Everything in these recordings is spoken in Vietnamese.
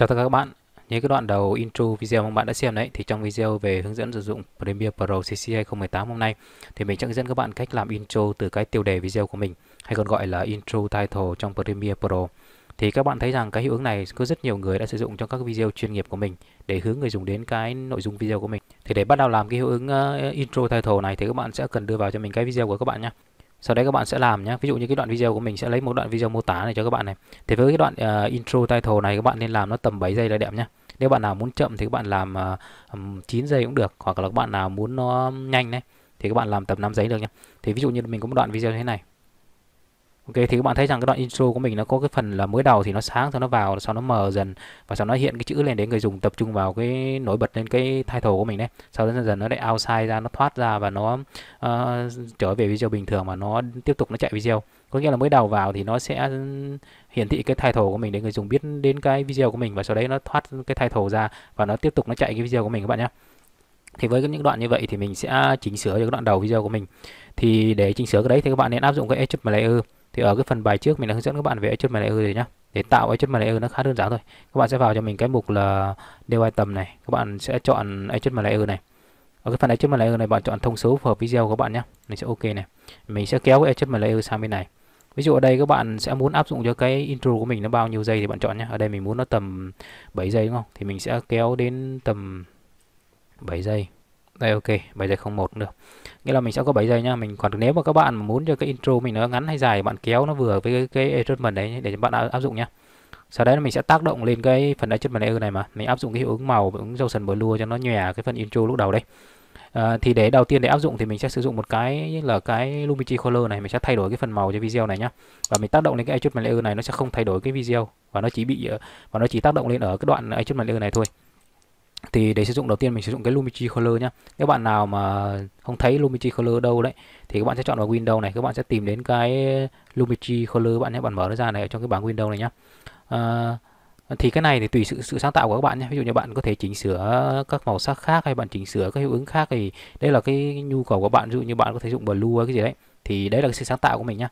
Chào tất cả các bạn. Như cái đoạn đầu intro video mà bạn đã xem đấy thì trong video về hướng dẫn sử dụng Premiere Pro CC 2018 hôm nay thì mình sẽ hướng dẫn các bạn cách làm intro từ cái tiêu đề video của mình hay còn gọi là intro title trong Premiere Pro. Thì các bạn thấy rằng cái hiệu ứng này có rất nhiều người đã sử dụng trong các video chuyên nghiệp của mình để hướng người dùng đến cái nội dung video của mình. Thì để bắt đầu làm cái hiệu ứng ờ, intro title này thì các bạn sẽ cần đưa vào cho mình cái video của các bạn nhé sau đấy các bạn sẽ làm nhé ví dụ như cái đoạn video của mình sẽ lấy một đoạn video mô tả này cho các bạn này thì với cái đoạn uh, intro title này các bạn nên làm nó tầm 7 giây là đẹp nhé nếu bạn nào muốn chậm thì các bạn làm uh, ờ, 9 giây cũng được hoặc là các bạn nào muốn nó nhanh đấy thì các bạn làm tầm 5 giây được nhé thì ví dụ như mình có một đoạn video như thế này Ok thì các bạn thấy rằng cái đoạn intro của mình nó có cái phần là mới đầu thì nó sáng sau nó vào sau nó mờ dần và sau nó hiện cái chữ lên để người dùng tập trung vào cái nổi bật lên cái title của mình đấy. Sau đó dần dần nó lại outside ra nó thoát ra và nó uh, trở về video bình thường mà nó tiếp tục nó chạy video. Có nghĩa là mới đầu vào thì nó sẽ hiển thị cái title của mình để người dùng biết đến cái video của mình và sau đấy nó thoát cái title ra và nó tiếp tục nó chạy cái video của mình các bạn nhé thì với những đoạn như vậy thì mình sẽ chỉnh sửa cho cái đoạn đầu video của mình thì để chỉnh sửa cái đấy thì các bạn nên áp dụng cái adjustment layer thì ở cái phần bài trước mình đã hướng dẫn các bạn về agent layer rồi nhá để tạo cái agent layer nó khá đơn giản thôi các bạn sẽ vào cho mình cái mục là new item này các bạn sẽ chọn agent layer này ở cái phần agent layer này bạn chọn thông số phù hợp video của bạn nhá mình sẽ ok này mình sẽ kéo cái agent layer sang bên này ví dụ ở đây các bạn sẽ muốn áp dụng cho cái intro của mình nó bao nhiêu giây thì bạn chọn nhá ở đây mình muốn nó tầm 7 giây đúng không thì mình sẽ kéo đến tầm 7 giây đây ok 7 giây 01 cũng được nghĩa là mình sẽ có 7 giây nhá mình còn nếu mà các bạn muốn cho cái intro mình nó ngắn hay dài bạn kéo nó vừa với cái, cái adjustment đấy để bạn áp dụng nhá sau đấy mình sẽ tác động lên cái phần adjustment layer này mà mình áp dụng cái hiệu ứng màu hiệu ứng Johnson Blue cho nó nhòe cái phần intro lúc đầu đây. à, thì để đầu tiên để áp dụng thì mình sẽ sử dụng một cái là cái Lumichi Color này mình sẽ thay đổi cái phần màu cho video này nhá và mình tác động lên cái adjustment layer này nó sẽ không thay đổi cái video và nó chỉ bị và nó chỉ tác động lên ở cái đoạn adjustment layer này thôi thì để sử dụng đầu tiên mình sử dụng cái Lumetri Color nhá các bạn nào mà không thấy Lumetri Color đâu đấy thì các bạn sẽ chọn vào Windows này các bạn sẽ tìm đến cái Lumetri Color bạn nhé bạn mở nó ra này ở trong cái bảng Windows này nhá à, thì cái này thì tùy sự sự sáng tạo của các bạn nhé ví dụ như bạn có thể chỉnh sửa các màu sắc khác hay bạn chỉnh sửa các hiệu ứng khác thì đây là cái nhu cầu của bạn ví dụ như bạn có thể dùng blue hay cái gì đấy thì đấy là cái sự sáng tạo của mình nhá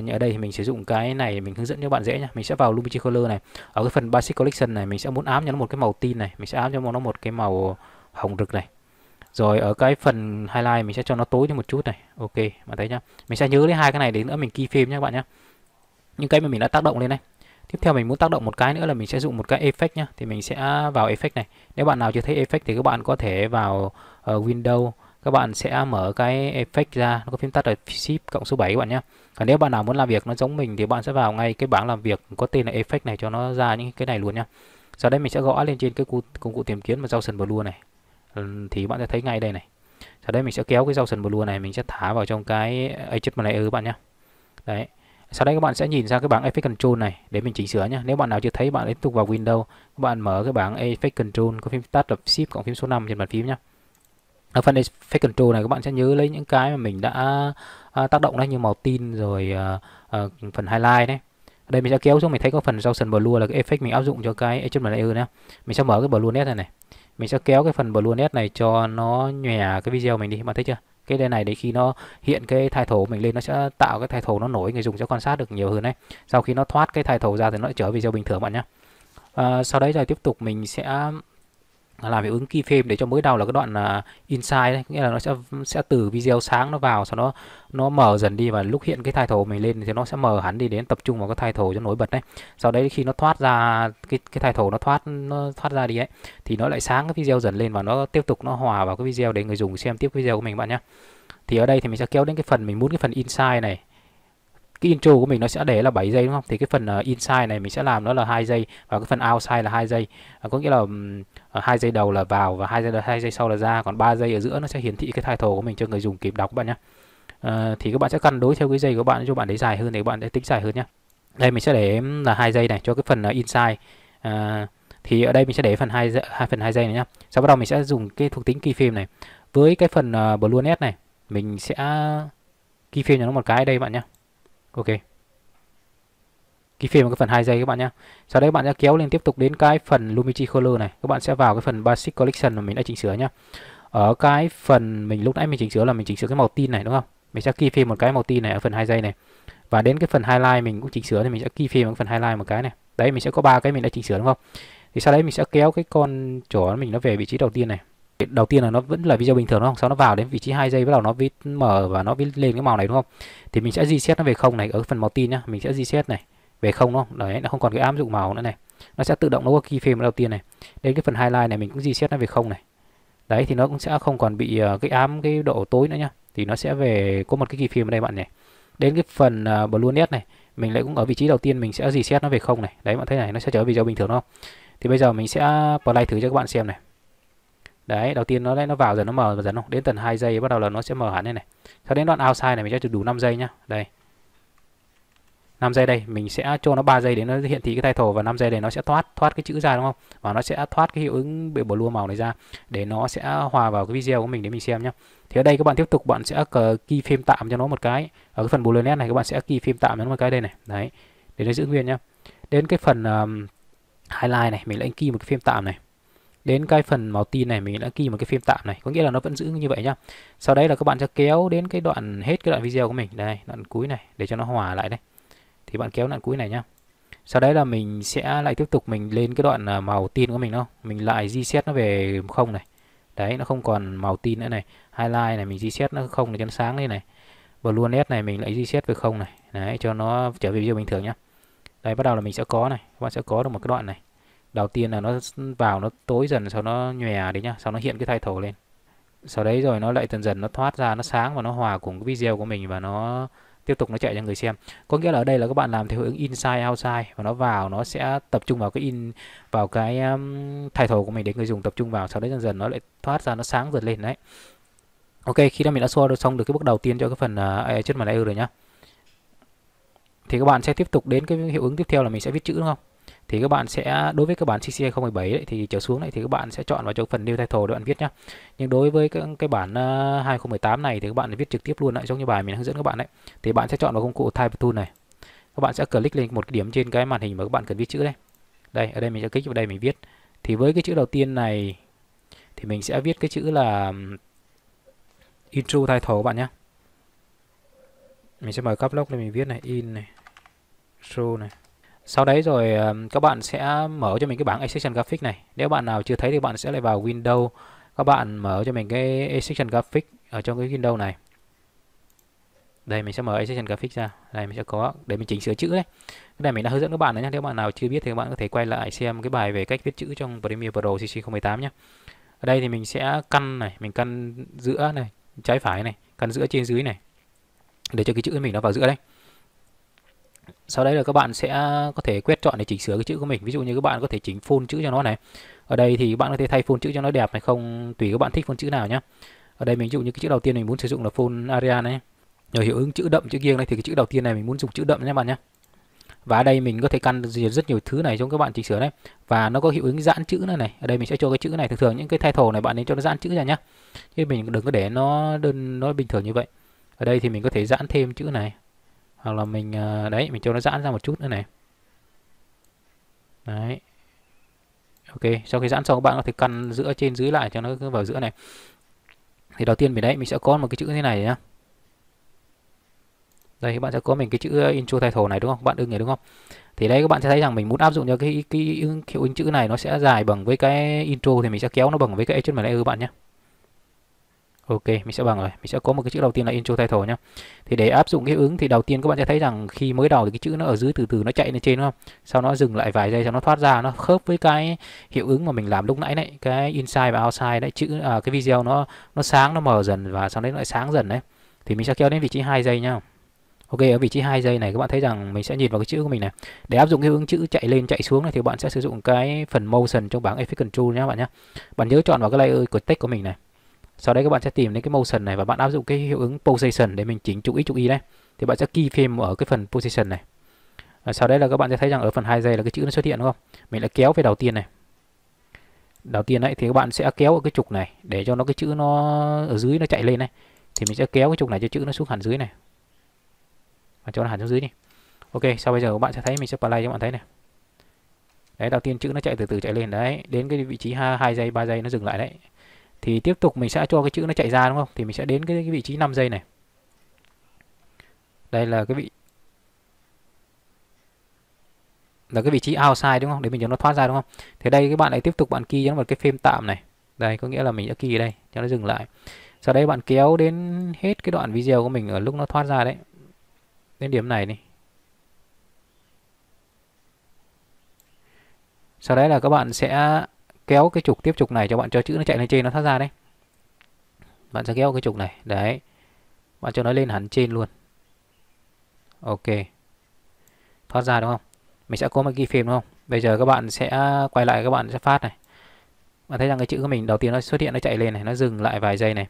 như ở đây thì mình sử dụng cái này mình hướng dẫn cho bạn dễ nha mình sẽ vào Lumichi Color này ở cái phần Basic Collection này mình sẽ muốn ám cho nó một cái màu tin này mình sẽ ám cho nó một cái màu hồng rực này rồi ở cái phần highlight mình sẽ cho nó tối thêm một chút này ok bạn thấy nhá mình sẽ nhớ lấy hai cái này đến nữa mình key frame nhé bạn nhé những cái mà mình đã tác động lên này tiếp theo mình muốn tác động một cái nữa là mình sẽ dùng một cái effect nhá thì mình sẽ vào effect này nếu bạn nào chưa thấy effect thì các bạn có thể vào uh, window các bạn sẽ mở cái effect ra nó có phím tắt là shift cộng số 7 các bạn nhé còn nếu bạn nào muốn làm việc nó giống mình thì bạn sẽ vào ngay cái bảng làm việc có tên là effect này cho nó ra những cái này luôn nhá sau đây mình sẽ gõ lên trên cái công cụ tìm kiếm mà Johnson Blue này thì bạn sẽ thấy ngay đây này sau đây mình sẽ kéo cái Johnson Blue này mình sẽ thả vào trong cái này layer các bạn nhá đấy sau đây các bạn sẽ nhìn sang cái bảng Effect Control này để mình chỉnh sửa nhá. Nếu bạn nào chưa thấy bạn tiếp tục vào Windows, các bạn mở cái bảng Effect Control có phím tắt lập Shift cộng phím số 5 trên bàn phím nhá ở phần effect control này các bạn sẽ nhớ lấy những cái mà mình đã uh, tác động đấy như màu tin rồi uh, uh, phần highlight đấy đây mình sẽ kéo xuống mình thấy có phần Gaussian Blur là cái effect mình áp dụng cho cái chân adjustment layer nhé mình sẽ mở cái Blur Net này này mình sẽ kéo cái phần Blur Net này cho nó nhòe cái video mình đi các bạn thấy chưa cái đây này để khi nó hiện cái thay thổ mình lên nó sẽ tạo cái thay thổ nó nổi người dùng sẽ quan sát được nhiều hơn đấy sau khi nó thoát cái thay thổ ra thì nó trở video bình thường bạn nhé à, sau đấy rồi tiếp tục mình sẽ làm hiệu ứng key frame để cho mới đầu là cái đoạn uh, inside đấy, nghĩa là nó sẽ sẽ từ video sáng nó vào sau nó nó mở dần đi và lúc hiện cái title mình lên thì nó sẽ mở hẳn đi đến tập trung vào cái title cho nổi bật đấy. Sau đấy khi nó thoát ra cái cái title nó thoát nó thoát ra đi ấy thì nó lại sáng cái video dần lên và nó tiếp tục nó hòa vào cái video để người dùng xem tiếp video của mình bạn nhé Thì ở đây thì mình sẽ kéo đến cái phần mình muốn cái phần inside này cái intro của mình nó sẽ để là 7 giây đúng không? Thì cái phần uh, inside này mình sẽ làm nó là hai giây và cái phần outside là hai giây. À, có nghĩa là Ờ, hai giây đầu là vào và hai giây hai giây sau là ra còn 3 giây ở giữa nó sẽ hiển thị cái title của mình cho người dùng kịp đọc các bạn nhé à, ờ, thì các bạn sẽ cân đối theo cái giây của bạn cho bạn đấy dài hơn thì bạn sẽ tính dài hơn nhé đây mình sẽ để là hai giây này cho cái phần ờ, inside à, thì ở đây mình sẽ để phần hai hai phần hai giây này nhá sau đó mình sẽ dùng cái thuộc tính keyframe này với cái phần uh, blue này mình sẽ keyframe cho nó một cái đây bạn nhá ok key frame cái phần 2 giây các bạn nhé sau đấy các bạn sẽ kéo lên tiếp tục đến cái phần Lumichi Color này các bạn sẽ vào cái phần Basic Collection mà mình đã chỉnh sửa nhé ở cái phần mình lúc nãy mình chỉnh sửa là mình chỉnh sửa cái màu tin này đúng không mình sẽ key phim một cái màu tin này ở phần 2 giây này và đến cái phần highlight mình cũng chỉnh sửa thì mình sẽ key phim ở phần highlight một cái này đấy mình sẽ có ba cái mình đã chỉnh sửa đúng không thì sau đấy mình sẽ kéo cái con chó mình nó về vị trí đầu tiên này đầu tiên là nó vẫn là video bình thường đúng không sau nó vào đến vị trí hai giây bắt đầu nó viết mở và nó viết lên cái màu này đúng không thì mình sẽ reset nó về không này ở phần màu tin nhá mình sẽ reset này về không đúng không đấy nó không còn cái áp dụng màu nữa này nó sẽ tự động nó có keyframe đầu tiên này đến cái phần highlight này mình cũng reset nó về không này đấy thì nó cũng sẽ không còn bị ờ, cái ám cái độ tối nữa nhá thì nó sẽ về có một cái keyframe ở đây bạn này đến cái phần uh, ờ, blue này mình lại cũng ở vị trí đầu tiên mình sẽ reset nó về không này đấy bạn thấy này nó sẽ trở về video bình thường đúng không thì bây giờ mình sẽ play thử cho các bạn xem này đấy đầu tiên nó lại nó vào rồi nó mở dần không đến tầng 2 giây bắt đầu là nó sẽ mở hẳn đây này cho đến đoạn outside này mình sẽ đủ 5 giây nhá đây 5 giây đây mình sẽ cho nó 3 giây để nó hiện thị cái title và 5 giây để nó sẽ thoát thoát cái chữ ra đúng không và nó sẽ thoát cái hiệu ứng bị blue màu này ra để nó sẽ hòa vào cái video của mình để mình xem nhé thì ở đây các bạn tiếp tục bạn sẽ phim tạm cho nó một cái ở cái phần blue nét này các bạn sẽ phim tạm cho nó một cái đây này đấy để nó giữ nguyên nhá đến cái phần um, highlight này mình lại key một cái phim tạm này đến cái phần màu tin này mình đã key một cái phim tạm này có nghĩa là nó vẫn giữ như vậy nhá sau đấy là các bạn sẽ kéo đến cái đoạn hết cái đoạn video của mình đây đoạn cuối này để cho nó hòa lại đây thì bạn kéo nạn cuối này nhá sau đấy là mình sẽ lại tiếp tục mình lên cái đoạn à, màu tin của mình đâu mình lại reset nó về không này đấy nó không còn màu tin nữa này highlight này mình reset nó không để cho nó sáng lên này và luôn nét này mình lại reset về không này đấy cho nó trở về video bình thường nhá đấy bắt đầu là mình sẽ có này các bạn sẽ có được một cái đoạn này đầu tiên là nó vào nó tối dần sau nó nhòe đấy nhá sau nó hiện cái thay thổ lên sau đấy rồi nó lại dần dần nó thoát ra nó sáng và nó hòa cùng cái video của mình và nó tiếp tục nó chạy cho người xem có nghĩa là ở đây là các bạn làm theo hướng inside outside và nó vào nó sẽ tập trung vào cái in vào cái um, title của mình để người dùng tập trung vào sau đấy dần dần nó lại thoát ra nó sáng dần lên đấy ok khi đã mình đã xóa được xong được cái bước đầu tiên cho cái phần uh, chất mà e rồi nhá thì các bạn sẽ tiếp tục đến cái hiệu ứng tiếp theo là mình sẽ viết chữ đúng không thì các bạn sẽ đối với các bản CC 2017 ấy, thì trở xuống này thì các bạn sẽ chọn vào chỗ phần new title để bạn viết nhá nhưng đối với cái, cái bản uh, ờ, 2018 này thì các bạn viết trực tiếp luôn lại giống như bài mình hướng dẫn các bạn đấy thì bạn sẽ chọn vào công cụ type tool này các bạn sẽ click lên một cái điểm trên cái màn hình mà các bạn cần viết chữ đây đây ở đây mình sẽ kích vào đây mình viết thì với cái chữ đầu tiên này thì mình sẽ viết cái chữ là intro title các bạn nhé mình sẽ mở caps lock lên mình viết này in này show này sau đấy rồi các bạn sẽ mở cho mình cái bảng Extraction Graphic này. Nếu bạn nào chưa thấy thì bạn sẽ lại vào windows Các bạn mở cho mình cái Extraction Graphic ở trong cái windows này. Đây mình sẽ mở Extraction Graphic ra. Đây mình sẽ có để mình chỉnh sửa chữ đấy. Cái này mình đã hướng dẫn các bạn rồi nhé. Nếu bạn nào chưa biết thì các bạn có thể quay lại xem cái bài về cách viết chữ trong Premiere Pro CC018 nhé. Ở đây thì mình sẽ căn này, mình căn giữa này, trái phải này, căn giữa trên dưới này để cho cái chữ mình nó vào giữa đây sau đấy là các bạn sẽ có thể quét chọn để chỉnh sửa cái chữ của mình ví dụ như các bạn có thể chỉnh phun chữ cho nó này ở đây thì các bạn có thể thay phun chữ cho nó đẹp hay không tùy các bạn thích phun chữ nào nhé ở đây mình ví dụ như cái chữ đầu tiên mình muốn sử dụng là phun area này nhờ hiệu ứng chữ đậm chữ nghiêng này thì cái chữ đầu tiên này mình muốn dùng chữ đậm nhé bạn nhé và ở đây mình có thể căn rất nhiều thứ này cho các bạn chỉnh sửa đấy và nó có hiệu ứng giãn chữ nữa này ở đây mình sẽ cho cái chữ này thường thường những cái thay thổ này bạn nên cho nó giãn chữ ra nhá chứ mình đừng có để nó đơn nó bình thường như vậy ở đây thì mình có thể giãn thêm chữ này hoặc là mình ờ, đấy mình cho nó giãn ra một chút nữa này đấy ok sau khi giãn xong các bạn có thể căn giữa trên dưới lại cho nó vào giữa này thì đầu tiên mình đấy mình sẽ có một cái chữ thế này nhá đây các bạn sẽ có mình cái chữ ờ, intro title này đúng không các bạn ưng này đúng không thì đây các bạn sẽ thấy rằng mình muốn áp dụng cho cái cái hiệu ứng chữ này nó sẽ dài bằng với cái intro thì mình sẽ kéo nó bằng với cái HTML layer các bạn nhé Ok, mình sẽ bằng rồi. Mình sẽ có một cái chữ đầu tiên là intro title nhá. Thì để áp dụng cái ứng thì đầu tiên các bạn sẽ thấy rằng khi mới đầu thì cái chữ nó ở dưới từ từ nó chạy lên trên đúng không? Sau nó dừng lại vài giây sau nó thoát ra nó khớp với cái hiệu ứng mà mình làm lúc nãy đấy, cái inside và outside đấy chữ à, cái video nó nó sáng nó mờ dần và sau đấy nó lại sáng dần đấy. Thì mình sẽ kéo đến vị trí 2 giây nhá. Ok, ở vị trí 2 giây này các bạn thấy rằng mình sẽ nhìn vào cái chữ của mình này. Để áp dụng cái ứng chữ chạy lên chạy xuống này thì bạn sẽ sử dụng cái phần motion trong bảng effect control nhé bạn nhá. Bạn nhớ chọn vào cái layer của text của mình này sau đấy các bạn sẽ tìm đến cái motion này và bạn áp dụng cái hiệu ứng position để mình chỉnh trục x trục y đấy thì bạn sẽ keyframe ở cái phần position này và sau đấy là các bạn sẽ thấy rằng ở phần 2 giây là cái chữ nó xuất hiện đúng không mình đã kéo về đầu tiên này đầu tiên đấy thì các bạn sẽ kéo ở cái trục này để cho nó cái chữ nó ở dưới nó chạy lên này thì mình sẽ kéo cái trục này cho chữ nó xuống hẳn dưới này và cho nó hẳn xuống dưới đi ok sau bây giờ các bạn sẽ thấy mình sẽ play cho các bạn thấy này đấy đầu tiên chữ nó chạy từ từ chạy lên đấy đến cái vị trí 2 giây 3 giây nó dừng lại đấy thì tiếp tục mình sẽ cho cái chữ nó chạy ra đúng không thì mình sẽ đến cái, cái vị trí 5 giây này đây là cái vị là cái vị trí outside đúng không để mình cho nó thoát ra đúng không thế đây các bạn lại tiếp tục bạn key nó một cái phim tạm này đây có nghĩa là mình đã key đây cho nó dừng lại sau đây bạn kéo đến hết cái đoạn video của mình ở lúc nó thoát ra đấy đến điểm này đi sau đấy là các bạn sẽ kéo cái trục tiếp trục này cho bạn cho chữ nó chạy lên trên nó thoát ra đấy bạn sẽ kéo cái trục này đấy bạn cho nó lên hẳn trên luôn ok thoát ra đúng không mình sẽ có một ghi phim đúng không bây giờ các bạn sẽ quay lại các bạn sẽ phát này bạn thấy rằng cái chữ của mình đầu tiên nó xuất hiện nó chạy lên này nó dừng lại vài giây này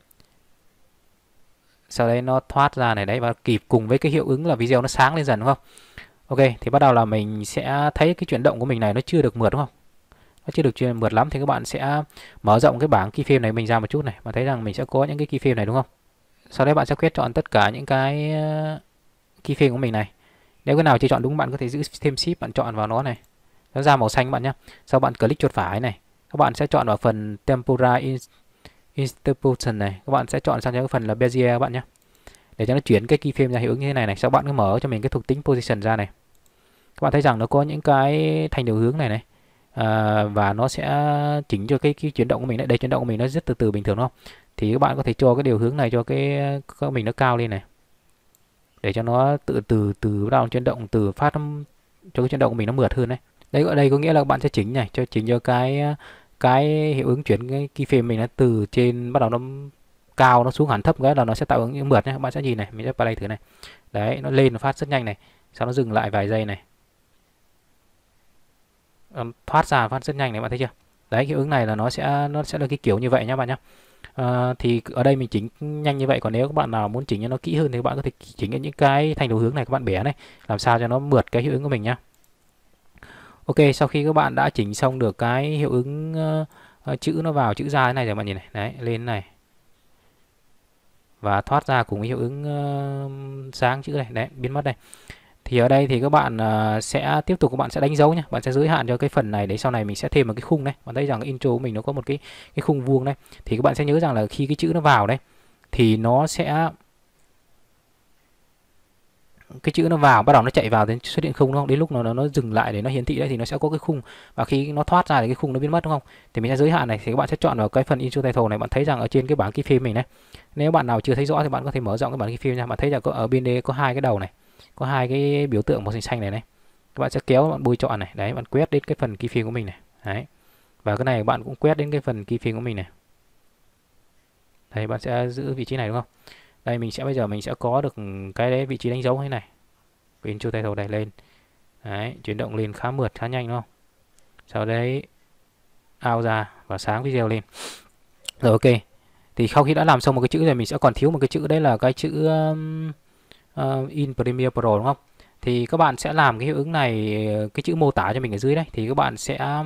sau đấy nó thoát ra này đấy và kịp cùng với cái hiệu ứng là video nó sáng lên dần đúng không ok thì bắt đầu là mình sẽ thấy cái chuyển động của mình này nó chưa được mượt đúng không nó chưa được mượt lắm thì các bạn sẽ mở rộng cái bảng keyframe này mình ra một chút này mà thấy rằng mình sẽ có những cái keyframe này đúng không sau đấy bạn sẽ quyết chọn tất cả những cái ờ, keyframe của mình này nếu cái nào chưa chọn đúng bạn có thể giữ thêm ship bạn chọn vào nó này nó ra màu xanh bạn nhé sau bạn click chuột phải này các bạn sẽ chọn vào phần tempura interpolation này các bạn sẽ chọn sang cho cái phần là bezier các bạn nhé để cho nó chuyển cái keyframe ra hiệu ứng như thế này này sau bạn cứ mở cho mình cái thuộc tính position ra này các bạn thấy rằng nó có những cái thành điều hướng này này à, và nó sẽ chỉnh cho cái, cái chuyển động của mình đấy đây chuyển động của mình nó rất từ từ bình thường đúng không thì các bạn có thể cho cái điều hướng này cho cái các mình nó cao lên này để cho nó tự từ từ bắt đầu chuyển động từ phát cho cái chuyển động của mình nó mượt hơn đấy đây ở đây có nghĩa là các bạn sẽ chỉnh này cho chỉnh cho cái cái hiệu ứng chuyển cái keyframe mình nó từ trên bắt đầu nó cao nó xuống hẳn thấp cái là nó sẽ tạo ứng mượt nhé các bạn sẽ nhìn này mình sẽ vào đây thử này đấy nó lên nó phát rất nhanh này sau nó dừng lại vài giây này thoát ra phát rất nhanh này bạn thấy chưa đấy hiệu ứng này là nó sẽ nó sẽ là cái kiểu như vậy nhá bạn nhá à, thì ở đây mình chỉnh nhanh như vậy còn nếu các bạn nào muốn chỉnh cho nó kỹ hơn thì các bạn có thể chỉnh những cái thành đầu hướng này các bạn bẻ này làm sao cho nó mượt cái hiệu ứng của mình nhá Ok sau khi các bạn đã chỉnh xong được cái hiệu ứng uh, chữ nó vào chữ ra thế này rồi bạn nhìn này đấy lên này và thoát ra cùng với hiệu ứng uh, sáng chữ này đấy biến mất đây thì ở đây thì các bạn à, sẽ tiếp tục các bạn sẽ đánh dấu nhé bạn sẽ giới hạn cho cái phần này để sau này mình sẽ thêm một cái khung này bạn thấy rằng intro của mình nó có một cái cái khung vuông đây, thì các bạn sẽ nhớ rằng là khi cái chữ nó vào đây thì nó sẽ cái chữ nó vào bắt đầu nó chạy vào đến xuất hiện không đúng không đến lúc nó nó, dừng lại để nó hiển thị đấy thì nó sẽ có cái khung và khi nó thoát ra thì cái khung nó biến mất đúng không thì mình sẽ giới hạn này thì các bạn sẽ chọn vào cái phần intro title này bạn thấy rằng ở trên cái bảng key phim mình này nếu bạn nào chưa thấy rõ thì bạn có thể mở rộng cái bảng key phim nha bạn thấy là có ở bên đây có hai cái đầu này có hai cái biểu tượng màu xanh xanh này này các bạn sẽ kéo bạn bôi chọn này đấy bạn quét đến cái phần key frame của mình này đấy và cái này bạn cũng quét đến cái phần key frame của mình này đây bạn sẽ giữ vị trí này đúng không đây mình sẽ bây giờ mình sẽ có được cái đấy vị trí đánh dấu như này pin chu tay đầu này lên đấy chuyển động lên khá mượt khá nhanh đúng không sau đấy ao ra và sáng video lên rồi ok thì sau khi đã làm xong một cái chữ rồi mình sẽ còn thiếu một cái chữ đấy là cái chữ um, uh, in Premiere Pro đúng không thì các bạn sẽ làm cái hiệu ứng này cái chữ mô tả cho mình ở dưới đây thì các bạn sẽ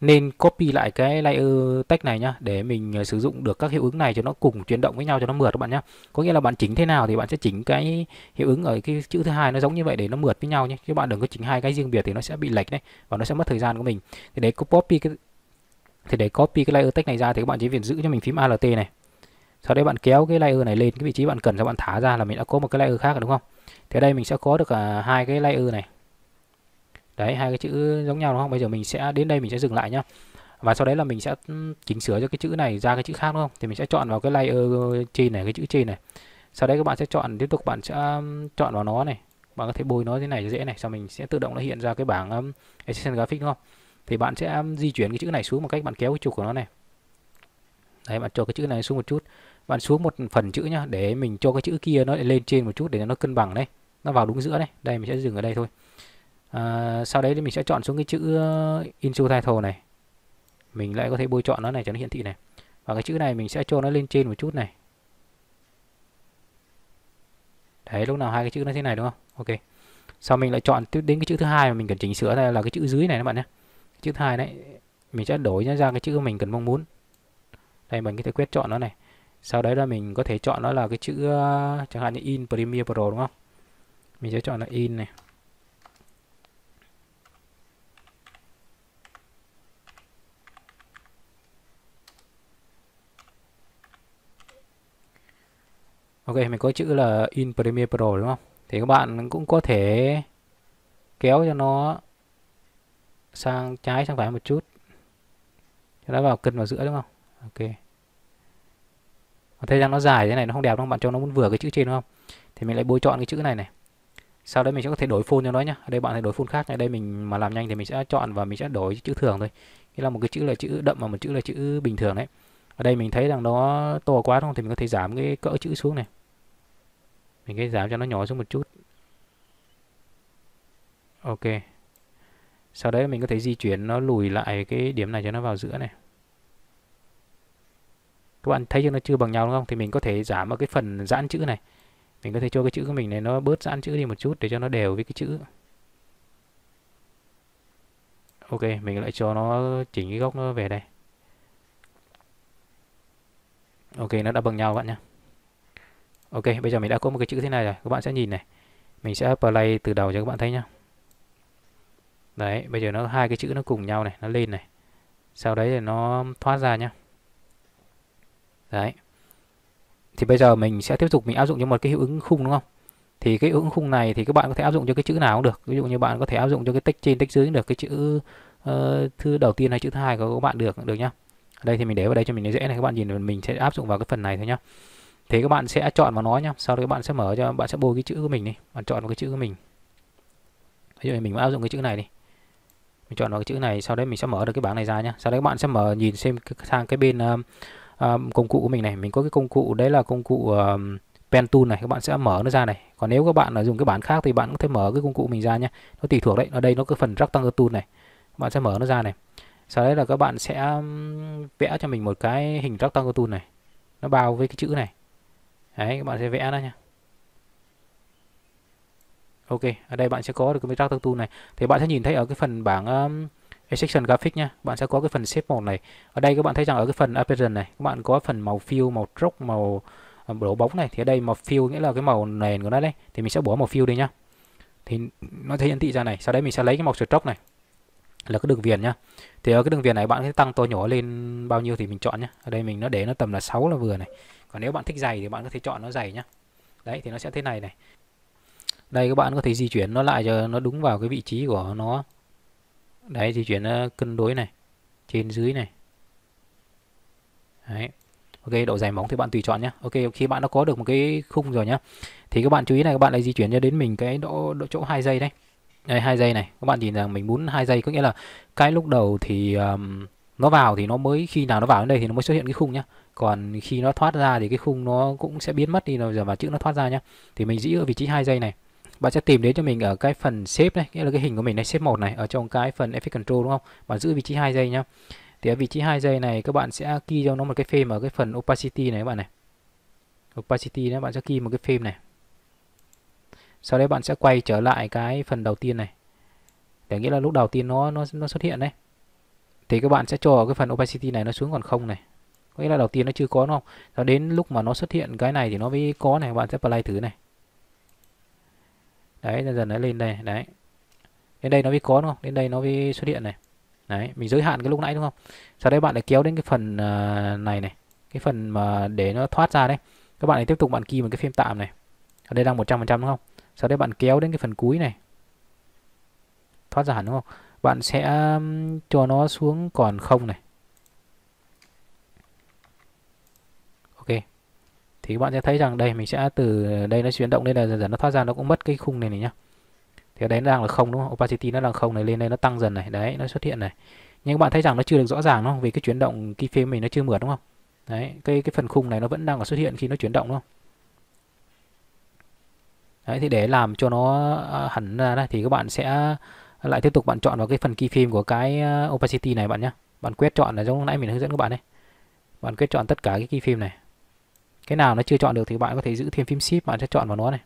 nên copy lại cái layer text này nhá để mình ờ, sử dụng được các hiệu ứng này cho nó cùng chuyển động với nhau cho nó mượt các bạn nhá có nghĩa là bạn chỉnh thế nào thì bạn sẽ chỉnh cái hiệu ứng ở cái chữ thứ hai nó giống như vậy để nó mượt với nhau nhé Các bạn đừng có chỉnh hai cái riêng biệt thì nó sẽ bị lệch đấy và nó sẽ mất thời gian của mình thì để copy cái thì để copy cái layer text này ra thì các bạn chỉ việc giữ cho mình phím alt này sau đấy bạn kéo cái layer này lên cái vị trí bạn cần cho bạn thả ra là mình đã có một cái layer khác rồi đúng không thì ở đây mình sẽ có được à, hai cái layer này đấy hai cái chữ giống nhau đúng không bây giờ mình sẽ đến đây mình sẽ dừng lại nhá và sau đấy là mình sẽ ừ, chỉnh sửa cho cái chữ này ra cái chữ khác đúng không thì mình sẽ chọn vào cái layer ờ, trên này cái chữ trên này sau đấy các bạn sẽ chọn tiếp tục bạn sẽ chọn vào nó này bạn có thể bôi nó thế này dễ này sau mình sẽ tự động nó hiện ra cái bảng um, assistant graphic đúng không thì bạn sẽ um, di chuyển cái chữ này xuống một cách bạn kéo cái trục của nó này đấy bạn cho cái chữ này xuống một chút bạn xuống một phần chữ nhá để mình cho cái chữ kia nó lên trên một chút để nó cân bằng đấy nó vào đúng giữa đấy đây mình sẽ dừng ở đây thôi à, sau đấy thì mình sẽ chọn xuống cái chữ uh, insert title này mình lại có thể bôi chọn nó này cho nó hiển thị này và cái chữ này mình sẽ cho nó lên trên một chút này đấy lúc nào hai cái chữ nó thế này đúng không ok sau mình lại chọn tiếp đến cái chữ thứ hai mà mình cần chỉnh sửa này là cái chữ dưới này các bạn nhé chữ thứ hai đấy mình sẽ đổi ra cái chữ mình cần mong muốn đây mình có thể quét chọn nó này sau đấy là mình có thể chọn nó là cái chữ ờ, chẳng hạn như in Premiere Pro đúng không mình sẽ chọn là in này Ok, mình có chữ là in Premiere Pro đúng không? Thì các bạn cũng có thể kéo cho nó sang trái sang phải một chút. Cho nó vào cân vào giữa đúng không? Ok mà thời nó dài thế này nó không đẹp đâu bạn cho nó muốn vừa cái chữ trên đúng không thì mình lại bôi chọn cái chữ này này sau đấy mình sẽ có thể đổi phun cho nó nhá ở đây bạn thể đổi phun khác ở đây mình mà làm nhanh thì mình sẽ chọn và mình sẽ đổi chữ thường thôi nghĩa là một cái chữ là chữ đậm và một chữ là chữ bình thường đấy ở đây mình thấy rằng nó to quá không thì mình có thể giảm cái cỡ chữ xuống này mình cái giảm cho nó nhỏ xuống một chút ok sau đấy mình có thể di chuyển nó lùi lại cái điểm này cho nó vào giữa này các bạn thấy cho nó chưa bằng nhau đúng không thì mình có thể giảm ở cái phần giãn chữ này mình có thể cho cái chữ của mình này nó bớt giãn chữ đi một chút để cho nó đều với cái chữ ok mình lại cho nó chỉnh cái góc nó về đây ok nó đã bằng nhau các bạn nhé ok bây giờ mình đã có một cái chữ thế này rồi các bạn sẽ nhìn này mình sẽ play từ đầu cho các bạn thấy nhá đấy bây giờ nó hai cái chữ nó cùng nhau này nó lên này sau đấy thì nó thoát ra nhá đấy thì bây giờ mình sẽ tiếp tục mình áp dụng cho một cái hiệu ứng khung đúng không thì cái hiệu ứng khung này thì các bạn có thể áp dụng cho cái chữ nào cũng được ví dụ như bạn có thể áp dụng cho cái text trên text dưới cũng được cái chữ uh, ờ, thứ đầu tiên hay chữ thứ hai của các bạn được được nhá đây thì mình để vào đây cho mình dễ này các bạn nhìn mình sẽ áp dụng vào cái phần này thôi nhá thì các bạn sẽ chọn vào nó nhá sau đó các bạn sẽ mở cho bạn sẽ bôi cái chữ của mình đi bạn chọn vào cái chữ của mình ví dụ mình áp dụng cái chữ này đi mình chọn vào cái chữ này sau đấy mình sẽ mở được cái bảng này ra nhá sau đấy các bạn sẽ mở nhìn xem sang cái bên uh, Ờ, công cụ của mình này mình có cái công cụ đấy là công cụ um, pen tool này các bạn sẽ mở nó ra này còn nếu các bạn là dùng cái bản khác thì bạn có thể mở cái công cụ mình ra nhé nó tùy thuộc đấy ở đây nó có phần rectangle tool này các bạn sẽ mở nó ra này sau đấy là các bạn sẽ vẽ cho mình một cái hình rectangle tool này nó bao với cái chữ này đấy các bạn sẽ vẽ nó nha ok ở đây bạn sẽ có được cái rectangle tool này thì bạn sẽ nhìn thấy ở cái phần bảng um, section graphic nhé. bạn sẽ có cái phần shape màu này ở đây các bạn thấy rằng ở cái phần appearance này các bạn có phần màu fill màu stroke màu à, đổ bóng này thì ở đây màu fill nghĩa là cái màu nền của nó đấy thì mình sẽ bỏ màu fill đi nhá thì nó thấy hiển thị ra này sau đấy mình sẽ lấy cái màu stroke này là cái đường viền nhá thì ở cái đường viền này bạn sẽ tăng to nhỏ lên bao nhiêu thì mình chọn nhá ở đây mình nó để nó tầm là 6 là vừa này còn nếu bạn thích dày thì bạn có thể chọn nó dày nhá đấy thì nó sẽ thế này này đây các bạn có thể di chuyển nó lại cho nó đúng vào cái vị trí của nó đấy di chuyển ờ, cân đối này trên dưới này đấy ok độ dài móng thì bạn tùy chọn nhé ok khi bạn đã có được một cái khung rồi nhá thì các bạn chú ý này các bạn lại di chuyển cho đến mình cái độ, độ chỗ hai giây đấy đây hai giây này các bạn nhìn rằng mình muốn hai giây có nghĩa là cái lúc đầu thì um, nó vào thì nó mới khi nào nó vào đến đây thì nó mới xuất hiện cái khung nhá còn khi nó thoát ra thì cái khung nó cũng sẽ biến mất đi rồi giờ mà chữ nó thoát ra nhá thì mình giữ ở vị trí hai giây này bạn sẽ tìm đến cho mình ở cái phần shape này nghĩa là cái hình của mình này shape một này ở trong cái phần effect control đúng không bạn giữ vị trí 2 giây nhá thì ở vị trí 2 giây này các bạn sẽ key cho nó một cái frame ở cái phần opacity này các bạn này opacity này bạn sẽ key một cái frame này sau đấy bạn sẽ quay trở lại cái phần đầu tiên này để nghĩa là lúc đầu tiên nó nó nó xuất hiện đấy thì các bạn sẽ cho cái phần opacity này nó xuống còn không này có nghĩa là đầu tiên nó chưa có đúng không sau đến lúc mà nó xuất hiện cái này thì nó mới có này bạn sẽ play thử này đấy dần dần nó lên đây đấy đến đây nó mới có đúng không đến đây nó mới xuất hiện này đấy mình giới hạn cái lúc nãy đúng không sau đây bạn lại kéo đến cái phần à, này này cái phần mà để nó thoát ra đấy các bạn lại tiếp tục bạn key một cái phim tạm này ở đây đang 100% đúng không sau đây bạn kéo đến cái phần cuối này thoát ra hẳn đúng không bạn sẽ cho nó xuống còn không này thì các bạn sẽ thấy rằng đây mình sẽ từ đây nó chuyển động lên là dần dần nó thoát ra nó cũng mất cái khung này này nhá thì ở đấy nó đang là không đúng không opacity nó đang không này lên đây nó tăng dần này đấy nó xuất hiện này nhưng các bạn thấy rằng nó chưa được rõ ràng đúng không vì cái chuyển động keyframe mình nó chưa mượt đúng không đấy cái cái phần khung này nó vẫn đang là xuất hiện khi nó chuyển động đúng không đấy thì để làm cho nó à, hẳn ra đây, thì các bạn sẽ lại tiếp tục bạn chọn vào cái phần keyframe của cái à, opacity này bạn nhá, bạn quét chọn là giống nãy mình hướng dẫn các bạn đây bạn quét chọn tất cả cái keyframe này cái nào nó chưa chọn được thì bạn có thể giữ thêm phím ship bạn sẽ chọn vào nó này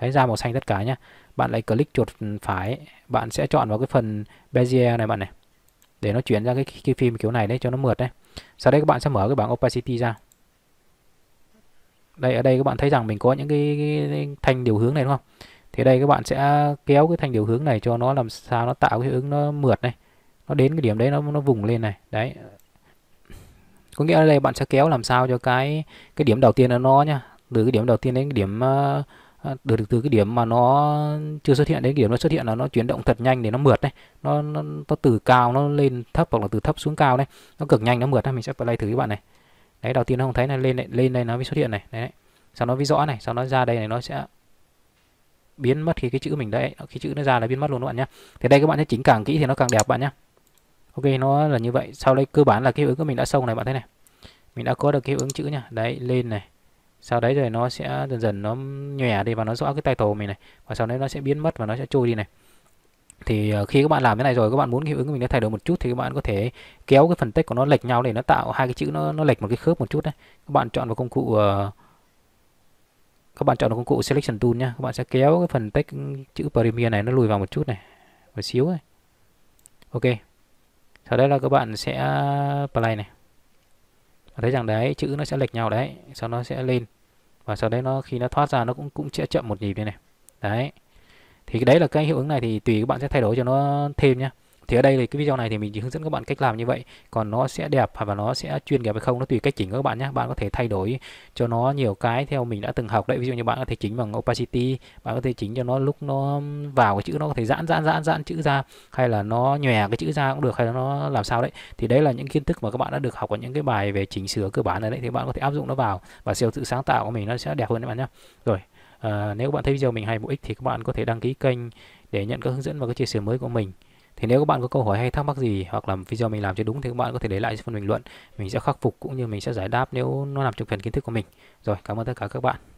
đấy ra màu xanh tất cả nhá bạn lại click chuột phải bạn sẽ chọn vào cái phần bezier này bạn này để nó chuyển ra cái, cái phim kiểu này đấy cho nó mượt đấy sau đây các bạn sẽ mở cái bảng opacity ra đây ở đây các bạn thấy rằng mình có những cái, cái thanh điều hướng này đúng không thì đây các bạn sẽ kéo cái thanh điều hướng này cho nó làm sao nó tạo cái hướng nó mượt này nó đến cái điểm đấy nó nó vùng lên này đấy có nghĩa là đây bạn sẽ kéo làm sao cho cái cái điểm đầu tiên là nó nha từ cái điểm đầu tiên đến cái điểm ờ, ờ, từ từ cái điểm mà nó chưa xuất hiện đến cái điểm nó xuất hiện là nó chuyển động thật nhanh để nó mượt đấy nó, nó nó từ cao nó lên thấp hoặc là từ thấp xuống cao đấy nó cực nhanh nó mượt đấy mình sẽ play thử các bạn này đấy đầu tiên nó không thấy này lên này, lên đây nó mới xuất hiện này đấy sau nó mới rõ này sau nó ra đây này nó sẽ biến mất khi cái chữ mình đấy khi chữ nó ra là biến mất luôn các bạn nhé thì đây các bạn sẽ chỉnh càng kỹ thì nó càng đẹp bạn nhé ok nó là như vậy sau đây cơ bản là cái hiệu ứng của mình đã xong này bạn thấy này mình đã có được cái hiệu ứng chữ nha đấy lên này sau đấy rồi nó sẽ dần dần nó nhòe đi và nó rõ cái tay của mình này và sau đấy nó sẽ biến mất và nó sẽ trôi đi này thì ờ, khi các bạn làm thế này rồi các bạn muốn hiệu ứng của mình nó thay đổi một chút thì các bạn có thể kéo cái phần text của nó lệch nhau để nó tạo hai cái chữ nó nó lệch một cái khớp một chút đấy các bạn chọn vào công cụ ờ, các bạn chọn vào công cụ selection tool nhá các bạn sẽ kéo cái phần text chữ premier này nó lùi vào một chút này một xíu này ok sau đấy là các bạn sẽ à, play này và thấy rằng đấy chữ nó sẽ lệch nhau đấy sau nó sẽ lên và sau đấy nó khi nó thoát ra nó cũng cũng sẽ chậm một nhịp như này đấy thì đấy là cái hiệu ứng này thì tùy các bạn sẽ thay đổi cho nó thêm nhé thì ở đây thì cái video này thì mình chỉ hướng dẫn các bạn cách làm như vậy còn nó sẽ đẹp và nó sẽ chuyên nghiệp hay không nó tùy cách chỉnh các bạn nhé bạn có thể thay đổi cho nó nhiều cái theo mình đã từng học đấy ví dụ như bạn có thể chỉnh bằng opacity bạn có thể chỉnh cho nó lúc nó vào cái chữ nó có thể giãn giãn giãn giãn chữ ra hay là nó nhòe cái chữ ra cũng được hay là nó làm sao đấy thì đấy là những kiến thức mà các bạn đã được học ở những cái bài về chỉnh sửa cơ bản này đấy thì bạn có thể áp dụng nó vào và siêu tự sáng tạo của mình nó sẽ đẹp hơn các bạn nhé rồi à, nếu các bạn thấy video mình hay bổ ích thì các bạn có thể đăng ký kênh để nhận các hướng dẫn và các chia sẻ mới của mình thì nếu các bạn có câu hỏi hay thắc mắc gì hoặc là video mình làm chưa đúng thì các bạn có thể để lại phần bình luận. Mình sẽ khắc phục cũng như mình sẽ giải đáp nếu nó nằm trong phần kiến thức của mình. Rồi, cảm ơn tất cả các bạn.